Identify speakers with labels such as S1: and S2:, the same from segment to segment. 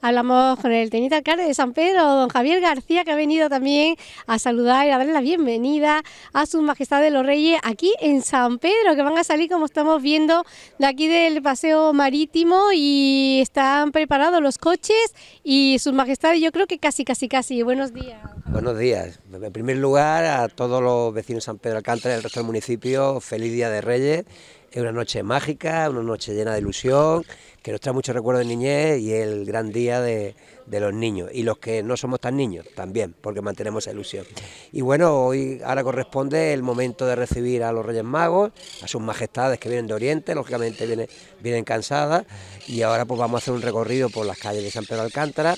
S1: Hablamos con el teniente alcalde de San Pedro, don Javier García, que ha venido también a saludar y a darle la bienvenida a sus majestades los reyes aquí en San Pedro, que van a salir, como estamos viendo, de aquí del paseo marítimo y están preparados los coches y sus majestades, yo creo que casi, casi, casi. Buenos días.
S2: Buenos días. En primer lugar, a todos los vecinos de San Pedro Alcántara y del resto del municipio, feliz Día de Reyes es una noche mágica, una noche llena de ilusión, que nos trae muchos recuerdos de niñez y el gran día de, los niños. Y los que no somos tan niños también, porque mantenemos esa ilusión. Y bueno, hoy ahora corresponde el momento de recibir a los Reyes Magos, a sus majestades que vienen de Oriente, lógicamente vienen, vienen cansadas. Y ahora pues vamos a hacer un recorrido por las calles de San Pedro Alcántara.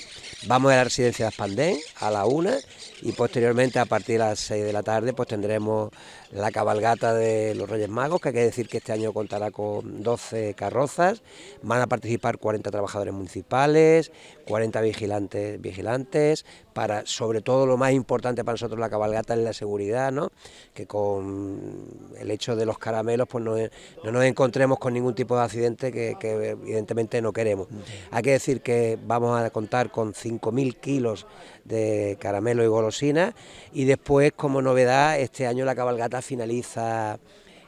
S2: Vamos a la residencia de Aspandén a la una y posteriormente a partir de las 6 de la tarde pues tendremos la cabalgata de los Reyes Magos, que hay que decir que este año contará con 12 carrozas, van a participar 40 trabajadores municipales, 40 vigilantes, vigilantes para, sobre todo lo más importante para nosotros la cabalgata es la seguridad, ¿no? que con el hecho de los caramelos pues no, no nos encontremos con ningún tipo de accidente que, evidentemente no queremos. Hay que decir que vamos a contar con 5.000 kilos de caramelo y golosina... y después como novedad este año la cabalgata finaliza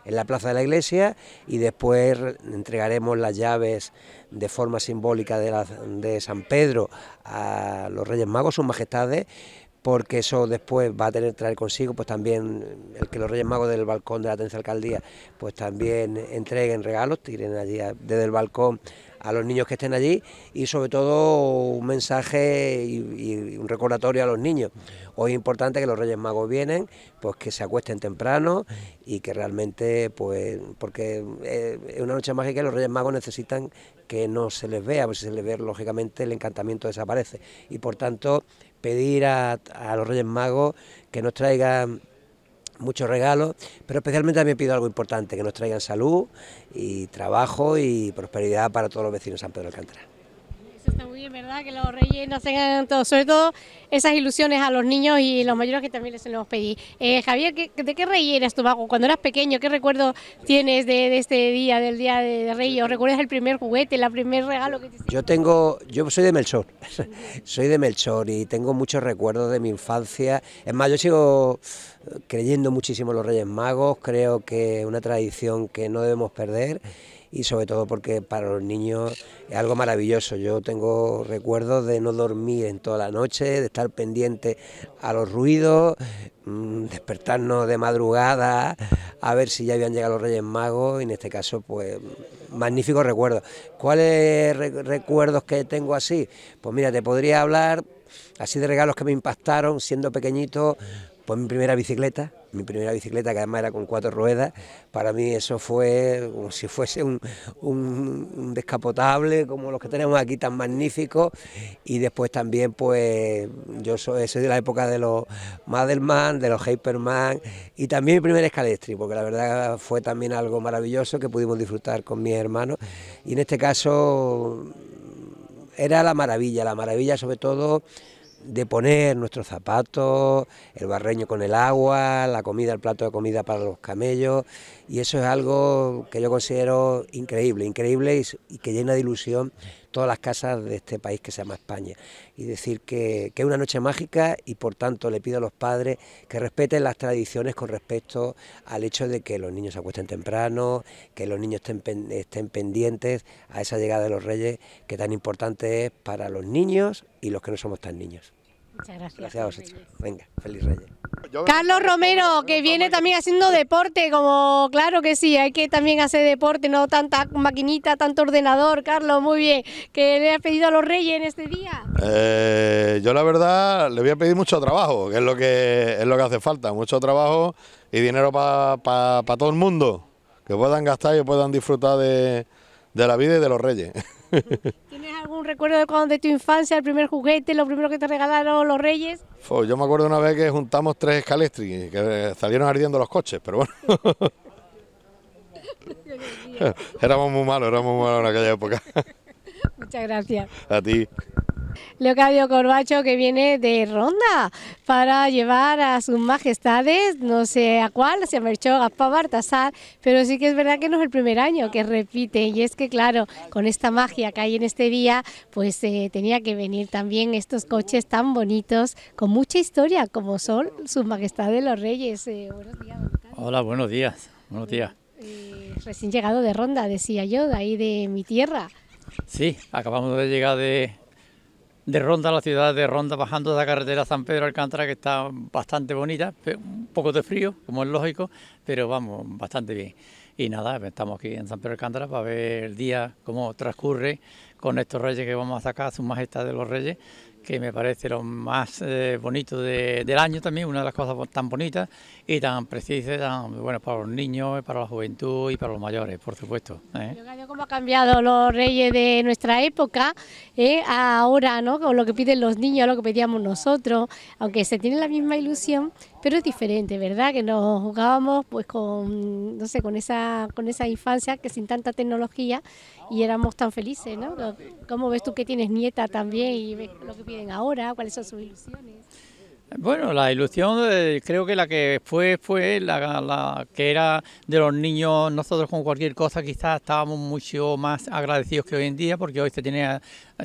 S2: en la plaza de la iglesia y después entregaremos las llaves de forma simbólica de, la, de San Pedro a los Reyes Magos, sus majestades, porque eso después va a tener traer consigo pues también el que los Reyes Magos del balcón de la tenencia Alcaldía pues también entreguen regalos, tiren allí desde el balcón a los niños que estén allí y sobre todo un mensaje y, un recordatorio a los niños. Hoy es importante que los Reyes Magos vienen, pues que se acuesten temprano y que realmente, pues, porque eh, es una noche mágica y los Reyes Magos necesitan que no se les vea, pues si se les ve, lógicamente, el encantamiento desaparece. Y por tanto, pedir a, a los Reyes Magos que nos traigan muchos regalos, pero especialmente también pido algo importante, que nos traigan salud y trabajo y prosperidad para todos los vecinos de San Pedro Alcántara.
S1: Está muy bien, ¿verdad? Que los reyes nos tengan todo, sobre todo esas ilusiones a los niños y los mayores que también les hemos pedido. Eh, Javier, ¿de qué rey eras tú, Mago? Cuando eras pequeño, ¿qué recuerdo tienes de, este día, del día de, reyes? ¿O recuerdas el primer juguete, el primer regalo que te
S2: hiciste? Yo tengo, yo soy de Melchor, soy de Melchor y tengo muchos recuerdos de mi infancia. Es más, yo sigo creyendo muchísimo en los Reyes Magos, creo que es una tradición que no debemos perder y sobre todo porque para los niños es algo maravilloso. Yo tengo recuerdos de no dormir en toda la noche, de estar pendiente a los ruidos, mm, despertarnos de madrugada a ver si ya habían llegado los Reyes Magos y en este caso pues magníficos recuerdos. ¿Cuáles recuerdos que tengo así? Pues mira, te podría hablar así de regalos que me impactaron siendo pequeñito, pues mi primera bicicleta mi primera bicicleta, que además era con cuatro ruedas, para mí eso fue como si fuese un, descapotable, como los que tenemos aquí, tan magníficos. Y después también, pues yo soy, soy de la época de los Madelman, de los Hyperman, y también mi primer escalestri, porque la verdad fue también algo maravilloso que pudimos disfrutar con mis hermanos. Y en este caso era la maravilla, la maravilla sobre todo de poner nuestros zapatos, el barreño con el agua, la comida, el plato de comida para los camellos, y eso es algo que yo considero increíble, increíble y, que llena de ilusión todas las casas de este país que se llama España. Y decir que, es una noche mágica y por tanto le pido a los padres que respeten las tradiciones con respecto al hecho de que los niños se acuesten temprano, que los niños estén, estén pendientes a esa llegada de los reyes que tan importante es para los niños y los que no somos tan niños. Muchas gracias. Gracias a vosotros. Venga, feliz reyes.
S1: Carlos Romero, que viene también haciendo deporte, como claro que sí, hay que también hacer deporte, no tanta maquinita, tanto ordenador. Carlos, muy bien. ¿Qué le ha pedido a los Reyes en este
S3: día? Eh, yo la verdad le voy a pedir mucho trabajo, que es lo que, es lo que hace falta, mucho trabajo y dinero para todo el mundo, que puedan gastar y puedan disfrutar de, de la vida y de los Reyes.
S1: algún recuerdo de cuando de tu infancia, el primer juguete, lo primero que te regalaron los reyes?
S3: yo me acuerdo una vez que juntamos tres escalestri, que eh, salieron ardiendo los coches, pero bueno. éramos muy malos, éramos muy malos en aquella época. Muchas gracias. A ti.
S1: Leocadio Corbacho que viene de Ronda para llevar a sus majestades, no sé a cuál, se marchó a Bartasar, pero sí que es verdad que no es el primer año que repite y es que claro, con esta magia que hay en este día, pues eh, tenía que venir también estos coches tan bonitos, con mucha historia, como son sus majestades los reyes. Eh,
S4: Hola, buenos días, buenos días.
S1: Eh, recién llegado de Ronda, decía yo, de ahí de mi tierra.
S4: Sí, acabamos de llegar de, de Ronda, la ciudad de Ronda, bajando de la carretera San Pedro Alcántara, que está bastante bonita, un poco de frío, como es lógico, pero vamos, bastante bien. Y nada, estamos aquí en San Pedro Alcántara para ver el día, cómo transcurre con estos reyes que vamos a sacar, su majestad de los reyes, que me parece lo más eh, bonito de, del año también, una de las cosas tan bonitas y tan precisas, tan buenas para los niños, para la juventud y para los mayores, por supuesto. ¿eh?
S1: ¿Cómo ha cambiado los reyes de nuestra época ¿eh? ahora, ¿no? con lo que piden los niños, lo que pedíamos nosotros, aunque se tiene la misma ilusión, pero es diferente, ¿verdad? Que nos jugábamos pues con, no sé, con esa, con esa infancia que sin tanta tecnología y éramos tan felices, ¿no? ¿Cómo ves tú que tienes nieta también y ves lo que piden ahora? ¿Cuáles son sus ilusiones?
S4: Bueno, la ilusión eh, creo que la que fue fue la, que era de los niños, nosotros con cualquier cosa quizás estábamos mucho más agradecidos que hoy en día porque hoy se tiene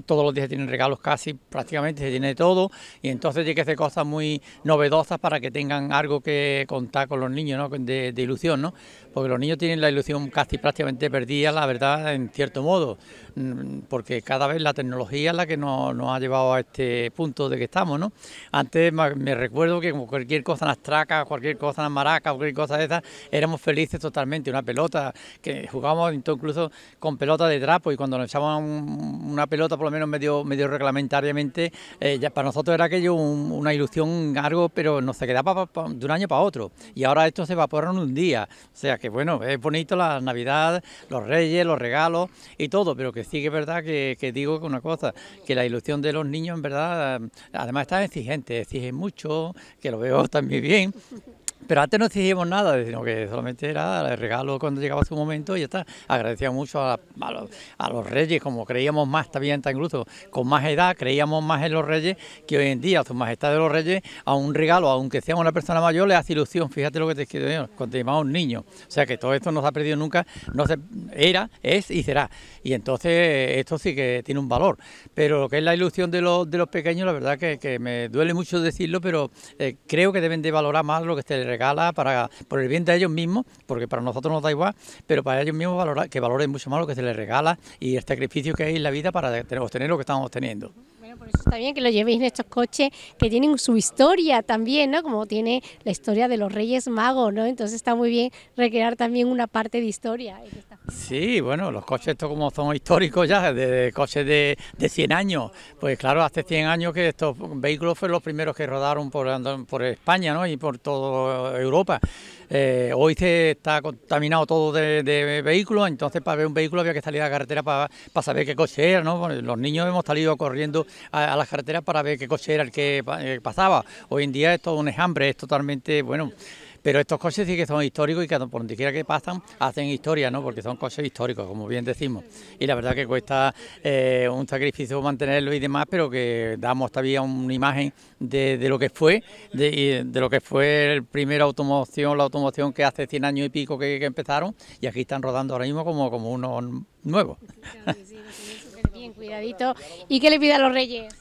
S4: todos los días tienen regalos casi, prácticamente se tiene todo, y entonces tiene que hacer cosas muy novedosas para que tengan algo que contar con los niños, ¿no? De, ilusión, ¿no? Porque los niños tienen la ilusión casi prácticamente perdida, la verdad, en cierto modo, mm, porque cada vez la tecnología es la que nos, ha llevado a este punto de que estamos, ¿no? Antes me recuerdo que como cualquier cosa en las tracas, cualquier cosa en las maracas, cualquier cosa de esas, éramos felices totalmente, una pelota, que jugábamos incluso con pelota de trapo, y cuando nos echaban una pelota menos medio, medio reglamentariamente, eh, ya para nosotros era aquello una ilusión, algo, pero nos se quedaba de un año para otro. Y ahora esto se evapora en un día. O sea que bueno, es bonito la Navidad, los reyes, los regalos y todo, pero que sí que es verdad que, que una cosa, que la ilusión de los niños en verdad, eh, además está exigente, exige mucho, que lo veo también bien. Pero antes no exigíamos nada, sino que solamente era el regalo cuando llegaba su momento y ya está. Agradecía mucho a, los, reyes, como creíamos más también, incluso con más edad, creíamos más en los reyes, que hoy en día, a su majestad de los reyes, a un regalo, aunque sea una persona mayor, le hace ilusión. Fíjate lo que te quiero cuando te niños un niño. O sea que todo esto no se ha perdido nunca, no se era, es y será. Y entonces esto sí que tiene un valor. Pero lo que es la ilusión de los, de los pequeños, la verdad que, me duele mucho decirlo, pero eh, creo que deben de valorar más lo que este regala para por el bien de ellos mismos, porque para nosotros nos da igual, pero para ellos mismos valora que valoren mucho más lo que se les regala y el sacrificio que hay en la vida para obtener lo que estamos obteniendo. Bueno,
S1: por eso está bien que lo llevéis en estos coches que tienen su historia también, ¿no? Como tiene la historia de los Reyes Magos, ¿no? Entonces está muy bien recrear también una parte de historia.
S4: Sí, bueno, los coches como son históricos ya, de, coches de, de, 100 años, pues claro, hace 100 años que estos vehículos fueron los primeros que rodaron por, por España ¿no? y por toda Europa. Eh, hoy se está contaminado todo de, vehículos, entonces para ver un vehículo había que salir a la carretera para, para saber qué coche era, ¿no? Los niños hemos salido corriendo a, las carreteras para ver qué coche era el que eh, pasaba. Hoy en día es todo un enjambre, es totalmente, bueno... Pero estos coches sí que son históricos y que por donde quiera que pasan hacen historia, ¿no? Porque son coches históricos, como bien decimos. Y la verdad que cuesta eh, un sacrificio mantenerlo y demás, pero que damos todavía una imagen de, lo que fue, de, lo que fue el primer automoción, la automoción que hace 100 años y pico que, empezaron y aquí están rodando ahora mismo como, como unos nuevos.
S1: bien, cuidadito. ¿Y qué le pide a los reyes?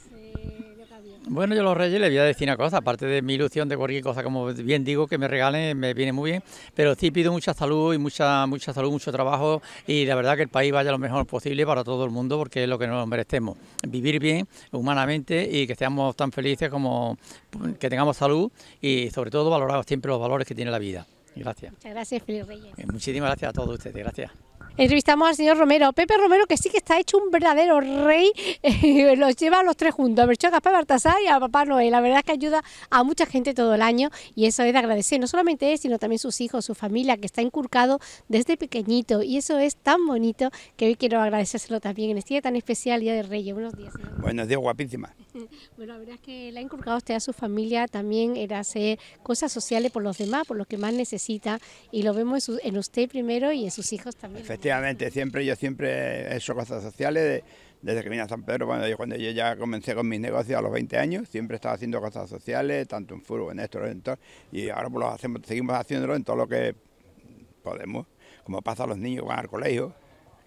S4: Bueno, yo a los Reyes les voy a decir una cosa, aparte de mi ilusión de cualquier cosa, como bien digo, que me regalen, me viene muy bien, pero sí pido mucha salud y mucha, mucha salud, mucho trabajo y la verdad que el país vaya lo mejor posible para todo el mundo porque es lo que nos merecemos, vivir bien humanamente y que seamos tan felices como que tengamos salud y sobre todo valorar siempre los valores que tiene la vida. Gracias. Muchas
S1: gracias, Felipe Reyes.
S4: Eh, muchísimas gracias a todos ustedes, gracias
S1: entrevistamos al señor Romero, Pepe Romero, que sí que está hecho un verdadero rey, eh, los lleva a los tres juntos, a ver a Gaspar y a Papá Noel. La verdad es que ayuda a mucha gente todo el año y eso es de agradecer, no solamente él, sino también sus hijos, su familia, que está inculcado desde pequeñito y eso es tan bonito que hoy quiero agradecérselo también en este día tan especial, Día de Reyes. Buenos días.
S5: Buenos días, guapísima.
S1: bueno, la verdad es que le ha inculcado usted a su familia también era hacer cosas sociales por los demás, por los que más necesita y lo vemos en, usted primero y en sus hijos también.
S5: Efectivamente, siempre, yo siempre he hecho cosas sociales. desde que vine a San Pedro, cuando yo, cuando yo ya comencé con mis negocios a los 20 años, siempre estaba haciendo cosas sociales, tanto en fútbol, en esto, en todo, y ahora pues, hacemos, seguimos haciéndolo en todo lo que podemos, como pasa a los niños que van al colegio,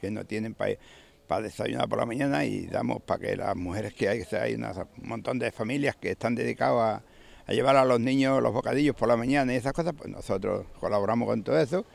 S5: que no tienen para desayunar por la mañana y damos para que las mujeres que hay, que hay un montón de familias que están dedicadas a llevar a los niños los bocadillos por la mañana y esas cosas, pues nosotros colaboramos con todo eso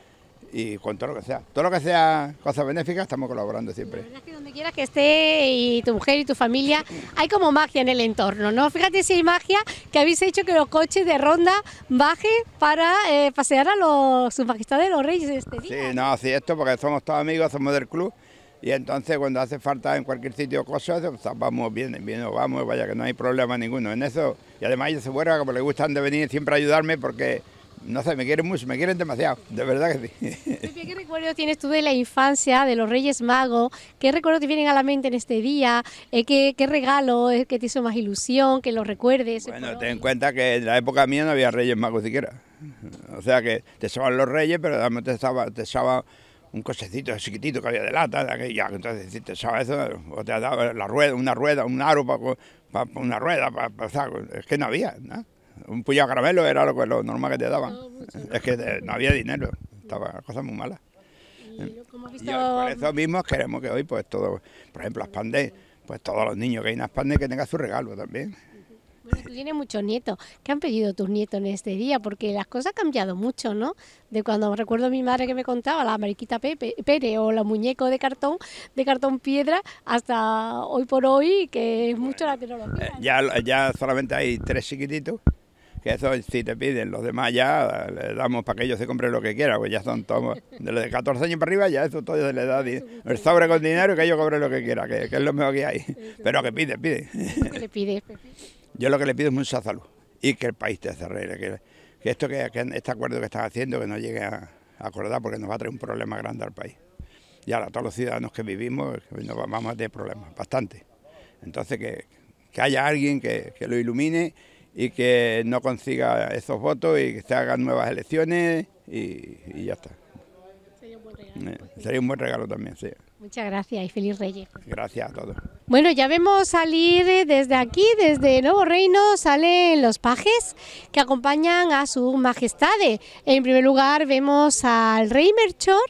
S5: y con todo lo que sea. Todo lo que sea cosas benéficas estamos colaborando siempre. La verdad es que
S1: donde quieras que esté y tu mujer y tu familia, hay como magia en el entorno, ¿no? Fíjate si hay magia que habéis hecho que los coches de ronda bajen para eh, pasear a los, su los reyes este
S5: día. Sí, no, sí, esto porque somos todos amigos, somos del club. Y entonces cuando hace falta en cualquier sitio cosas, vamos, bien bien vamos, vaya que no hay problema ninguno en eso. Y además ellos se fueron, como le gustan de venir siempre a ayudarme porque no sé, me quieren mucho, me quieren demasiado, de verdad que sí.
S1: ¿qué recuerdo tienes tú de la infancia, de los Reyes Magos? ¿Qué recuerdos te vienen a la mente en este día? ¿Qué, qué regalo es que te hizo más ilusión, que lo recuerdes? Bueno,
S5: ten en cuenta que en la época mía no había Reyes Magos siquiera. O sea que te echaban los Reyes, pero además te estaba, te un cosecito chiquitito que había de lata, ya, entonces te echaba eso, o te daba la rueda, una rueda, un aro para, una rueda, para, pasar es que no había, ¿no? un puñado de caramelo era lo, lo normal que te daban. es que eh, no había dinero, estaba cosas muy malas. por eso mismo queremos que hoy, pues todo, por ejemplo, las pandes, pues todos los niños que hay en las que tengan su regalo también.
S1: Bueno, tú tienes muchos nietos. ¿Qué han pedido tus nietos en este día? Porque las cosas han cambiado mucho, ¿no? De cuando recuerdo a mi madre que me contaba la mariquita Pepe, o los muñecos de cartón, de cartón piedra, hasta hoy por hoy, que es mucho la
S5: tecnología. ¿no? Eh, ya, ya solamente hay tres chiquititos que eso si te piden, los demás ya le damos para que ellos se compren lo que quieran, pues ya son todos, de los de 14 años para arriba ya eso todo se les da el sobre con dinero y que ellos cobren lo que quieran, que, es lo mejor que hay. Pero que pide, pide. Yo lo que le pido es mucha salud y que el país te acerre... que, esto que, está este acuerdo que estás haciendo que no llegue a acordar porque nos va a traer un problema grande al país. Y ahora todos los ciudadanos que vivimos nos vamos a tener problemas, bastante. Entonces que, que haya alguien que, que lo ilumine y que no consiga esos votos y que se hagan nuevas elecciones y, ya está. Eh, pues sería un buen regalo. también, sí.
S1: Muchas gracias y feliz Reyes.
S5: Gracias a todos.
S1: Bueno, ya vemos salir eh, desde aquí, desde Nuevo Reino, salen los pajes que acompañan a su majestades. En primer lugar vemos al rey Merchor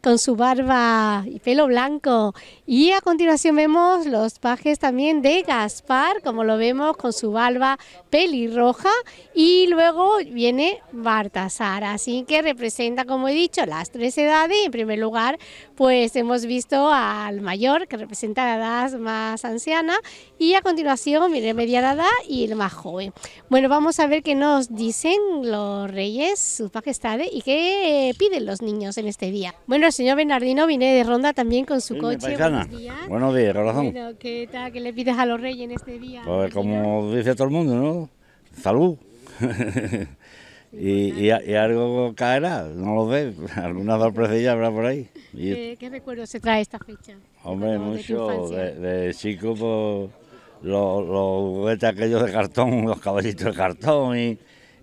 S1: con su barba y pelo blanco y a continuación vemos los pajes también de Gaspar, como lo vemos con su barba pelirroja. Y luego viene bartasar así que representa, como he dicho, las tres edades. En primer lugar, pues hemos visto al mayor, que representa la edad más anciana. Y a continuación viene mediana edad y el más joven. Bueno, vamos a ver qué nos dicen los reyes, sus majestades, y qué piden los niños en este día. Bueno, el señor Bernardino viene de ronda también con su coche.
S3: Buenos días. corazón. ¿qué,
S1: tal, ¿Qué le pides a los reyes en este
S3: día? Pues como dice todo el mundo, ¿no? Salud. y, algo caerá, no lo sé, alguna sorpresilla habrá por ahí. ¿Qué,
S1: recuerdos se trae esta fecha?
S3: Hombre, mucho. De, chico, pues, los, juguetes aquellos de cartón, los caballitos de cartón y,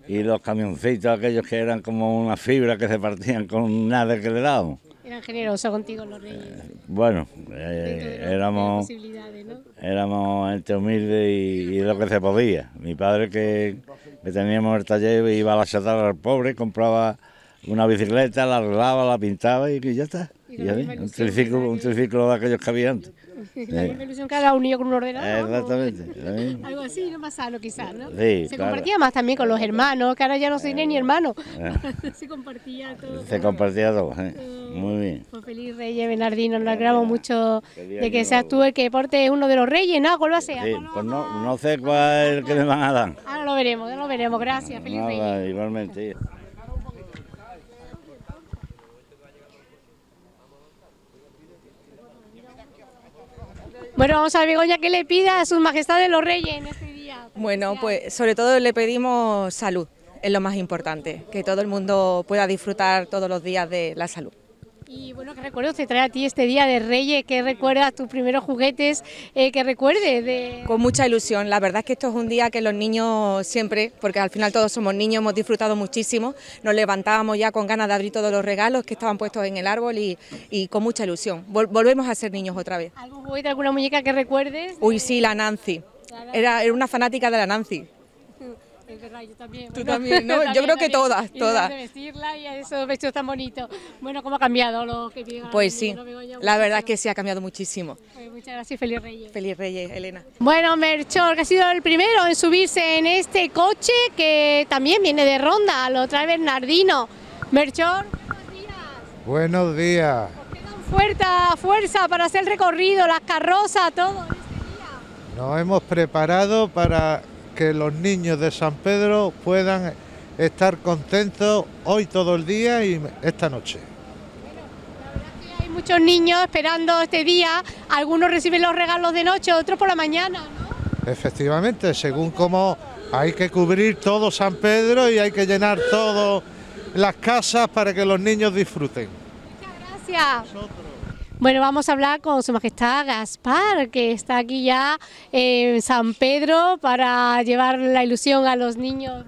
S3: los camioncitos aquellos que eran como una fibra que se partían con nada que le daban.
S1: Eran generosos contigo los
S3: reyes. Eh, bueno, eh, éramos, éramos gente humilde y, lo que se podía. Mi padre que, teníamos el taller iba a la chatarra al pobre, compraba una bicicleta, la arreglaba, la pintaba y, ya está. un triciclo de aquellos que había antes.
S1: La misma ilusión que haga un con un ordenador. Eh,
S3: exactamente.
S1: Algo así, no más sano quizás, ¿no? se compartía más también con los hermanos, que ahora ya no soy tiene eh, ni hermano. Eh. se compartía todo.
S3: Se compartía todo, ¿eh? Muy bien.
S1: Pues feliz Reyes, Bernardino, nos alegramos mucho de que seas tú el que deporte uno de los Reyes, ¿no? ¿Cuál va a ser?
S3: pues no, no sé cuál es el que me van a dar.
S1: Ahora lo veremos, ya lo veremos. Gracias, feliz
S3: Nada, Reyes. Igualmente.
S1: Bueno, vamos a ver, Begoña, ¿qué le pida a sus majestades los reyes en este día? Bueno, pues sobre todo le pedimos salud, es lo más importante, que todo el mundo pueda disfrutar todos los días de la salud. Y bueno, ¿qué recuerdo te trae a ti este día de Reyes? ¿Qué recuerdas tus primeros juguetes? Eh, que recuerdes? De... Con mucha ilusión. La verdad es que esto es un día que los niños siempre, porque al final todos somos niños, hemos disfrutado muchísimo. Nos levantábamos ya con ganas de abrir todos los regalos que estaban puestos en el árbol y, con mucha ilusión. volvemos a ser niños otra vez. ¿Algún juguete, alguna muñeca que recuerdes? Uy, sí, la Nancy. era una fanática de la Nancy también. Tú también, yo creo que todas, todas. De vestirla y a esos vestidos tan bonitos. Bueno, ¿cómo ha cambiado lo que Pues sí, la verdad es que sí ha cambiado muchísimo. Pues muchas gracias, Feliz Reyes. Feliz Reyes, Elena. Bueno, Merchor, que ha sido el primero en subirse en este coche que también viene de ronda, lo trae Bernardino. Merchor,
S3: buenos días. Buenos días.
S1: fuerza, fuerza para hacer el recorrido, las carrozas, todo este
S3: Nos hemos preparado para que los niños de San Pedro puedan estar contentos hoy todo el día y esta noche. Bueno,
S1: la verdad es que hay muchos niños esperando este día, algunos reciben los regalos de noche, otros por la mañana.
S3: ¿no? Efectivamente, según cómo hay que cubrir todo San Pedro y hay que llenar todas las casas para que los niños disfruten.
S1: Muchas gracias. Bueno, vamos a hablar con Su Majestad Gaspar, que está aquí ya en San Pedro para llevar la ilusión a los niños.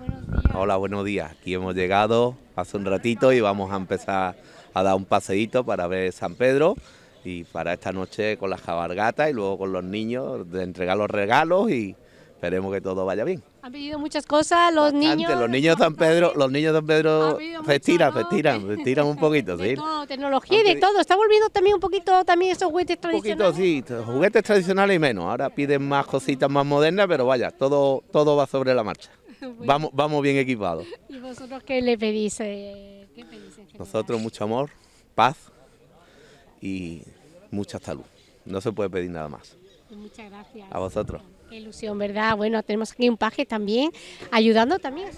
S2: Hola, buenos días. Aquí hemos llegado hace un ratito y vamos a empezar a dar un paseíto para ver San Pedro y para esta noche con las cabalgatas y luego con los niños de entregar los regalos y esperemos que todo vaya bien.
S1: Han pedido muchas cosas los niños. Los
S2: niños San Pedro, los niños San Pedro se tiran, se tiran, se tiran un poquito, sí. Todo,
S1: tecnología y de todo. Está volviendo también un poquito también esos juguetes tradicionales.
S2: Un poquito, sí, juguetes tradicionales y menos. Ahora piden más cositas más modernas, pero vaya, todo, todo va sobre la marcha. Vamos, vamos bien equipados.
S1: ¿Y vosotros qué le pedís? Eh,
S2: Nosotros mucho amor, paz y mucha salud. No se puede pedir nada más. Muchas gracias. A vosotros.
S1: Qué ilusión, ¿verdad? Bueno, tenemos aquí un paje también, ayudando también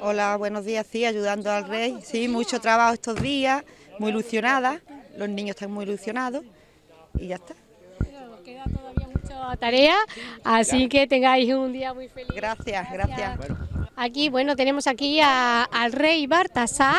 S1: Hola, buenos días, sí, ayudando al rey. Sí, mucho trabajo estos días, muy ilusionada, los niños están muy ilusionados y ya está. queda todavía mucha tarea, así que tengáis un día muy feliz. Gracias, gracias. Aquí, bueno, tenemos aquí al rey Bartasá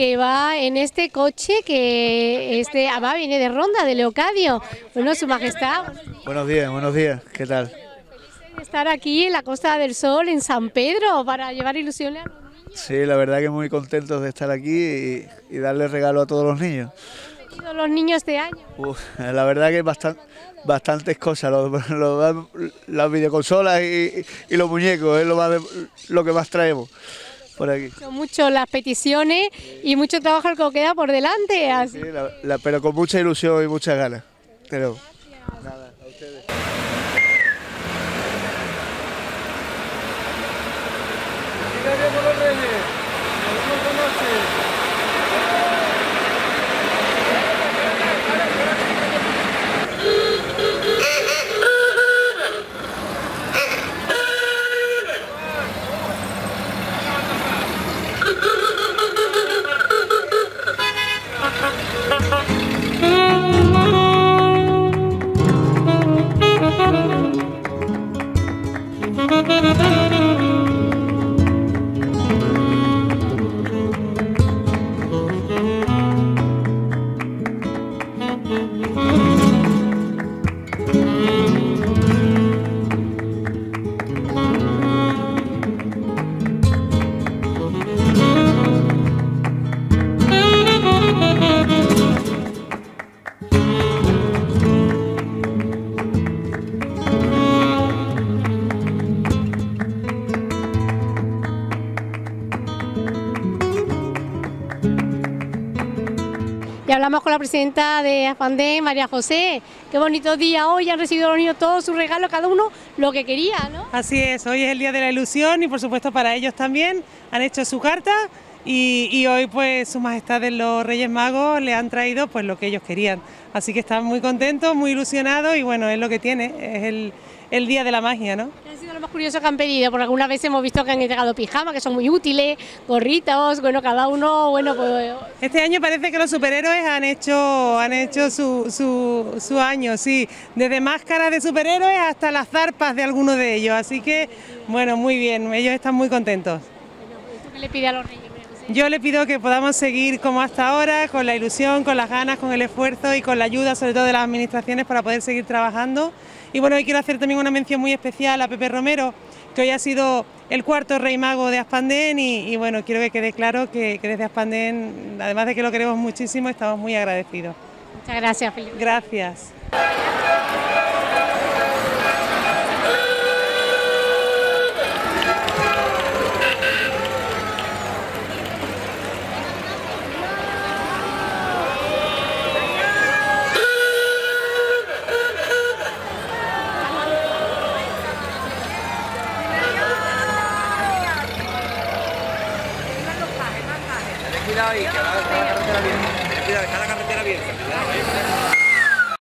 S1: que va en este coche que este aba ah, viene de Ronda, de Leocadio. Bueno, su majestad.
S5: Buenos días, buenos días, ¿qué tal? Feliz
S1: de estar aquí en la Costa del Sol, en San Pedro, para llevar ilusiones a los
S5: niños. Sí, la verdad que muy contentos de estar aquí y, darle regalo a todos los niños.
S1: ¿Qué han los niños este año?
S5: la verdad que bastan bastantes cosas, los, las videoconsolas y, y los muñecos, es lo, lo que más traemos por Son mucho
S1: las peticiones y mucho trabajo el que queda por delante. Así.
S5: pero con mucha ilusión y muchas ganas. Pero,
S1: presidenta de Afandé, María José. Qué bonito día hoy, han recibido los niños todos sus regalos, cada uno lo que quería,
S2: ¿no? Así es, hoy es el Día de la Ilusión y por supuesto para ellos también han hecho su carta y, hoy pues sus majestades los Reyes Magos le han traído pues lo que ellos querían. Así que están muy contentos, muy ilusionados y bueno, es lo que tiene, es el, día de la magia, ¿no? ¿Qué
S1: sido lo más curioso que han pedido? Porque algunas veces hemos visto que han entregado pijamas, que son muy útiles, gorritos,
S2: bueno, cada uno, bueno, pues... Este año parece que los superhéroes han hecho, han hecho su, su, año, sí, desde máscaras de superhéroes hasta las zarpas de algunos de ellos, así que, bueno, muy bien, ellos están muy contentos. Pues, ¿Qué le pide a los yo le pido que podamos seguir como hasta ahora, con la ilusión, con las ganas, con el esfuerzo y con la ayuda sobre todo de las administraciones para poder seguir trabajando. Y bueno, hoy quiero hacer también una mención muy especial a Pepe Romero, que hoy ha sido el cuarto rey mago de Aspandén y, bueno, quiero que quede claro que, que, desde Aspandén, además de que lo queremos muchísimo, estamos muy agradecidos. Muchas gracias, Felipe. Gracias.